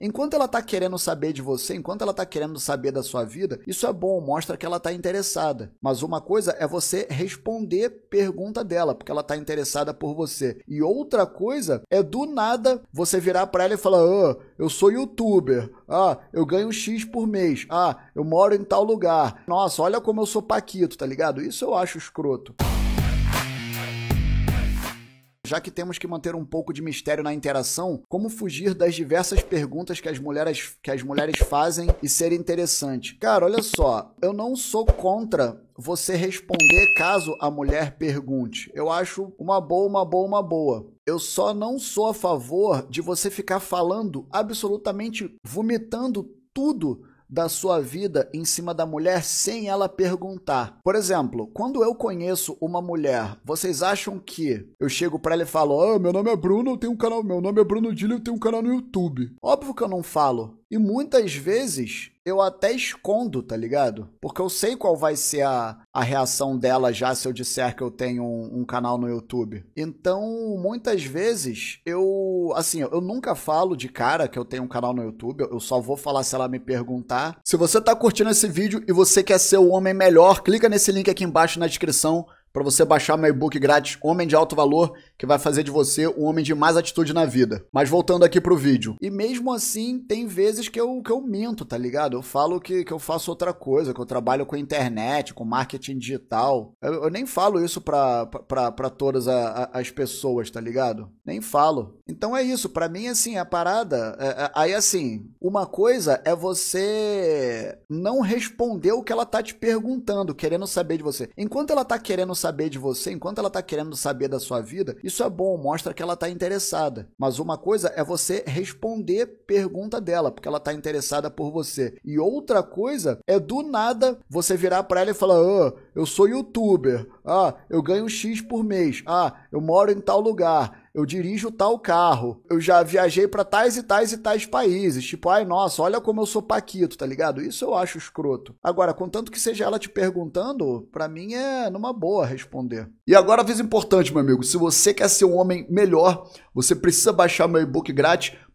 Enquanto ela está querendo saber de você, enquanto ela está querendo saber da sua vida, isso é bom, mostra que ela está interessada. Mas uma coisa é você responder pergunta dela, porque ela está interessada por você. E outra coisa é do nada você virar para ela e falar: oh, eu sou youtuber, ah, eu ganho X por mês, ah, eu moro em tal lugar, nossa, olha como eu sou paquito, tá ligado? Isso eu acho escroto já que temos que manter um pouco de mistério na interação, como fugir das diversas perguntas que as mulheres, que as mulheres fazem e ser interessante? Cara, olha só, eu não sou contra você responder caso a mulher pergunte. Eu acho uma boa, uma boa, uma boa. Eu só não sou a favor de você ficar falando absolutamente vomitando tudo da sua vida em cima da mulher sem ela perguntar. Por exemplo, quando eu conheço uma mulher, vocês acham que eu chego para ela e falo: ah, meu nome é Bruno, eu tenho um canal, meu nome é Bruno Dilho, eu tenho um canal no YouTube. Óbvio que eu não falo. E muitas vezes eu até escondo, tá ligado? Porque eu sei qual vai ser a, a reação dela já se eu disser que eu tenho um, um canal no YouTube. Então, muitas vezes eu, assim, eu nunca falo de cara que eu tenho um canal no YouTube. Eu só vou falar se ela me perguntar. Se você tá curtindo esse vídeo e você quer ser o homem melhor, clica nesse link aqui embaixo na descrição para você baixar meu e-book grátis Homem de Alto Valor, que vai fazer de você um homem de mais atitude na vida. Mas voltando aqui pro vídeo. E mesmo assim, tem vezes que eu, que eu minto, tá ligado? Eu falo que, que eu faço outra coisa, que eu trabalho com internet, com marketing digital. Eu, eu nem falo isso pra, pra, pra todas a, a, as pessoas, tá ligado? Nem falo. Então é isso, para mim, assim, a parada. É, é, aí, assim, uma coisa é você não responder o que ela tá te perguntando, querendo saber de você. Enquanto ela tá querendo saber de você, enquanto ela está querendo saber da sua vida, isso é bom, mostra que ela está interessada. Mas uma coisa é você responder pergunta dela, porque ela está interessada por você. E outra coisa é do nada você virar para ela e falar: oh, eu sou youtuber, ah, eu ganho X por mês, ah, eu moro em tal lugar, eu dirijo tal carro, eu já viajei para tais e tais e tais países. Tipo, ai, nossa, olha como eu sou paquito, tá ligado? Isso eu acho escroto. Agora, contanto que seja ela te perguntando, para mim é numa boa responder. E agora, aviso importante, meu amigo, se você quer ser um homem melhor, você precisa baixar meu e-book grátis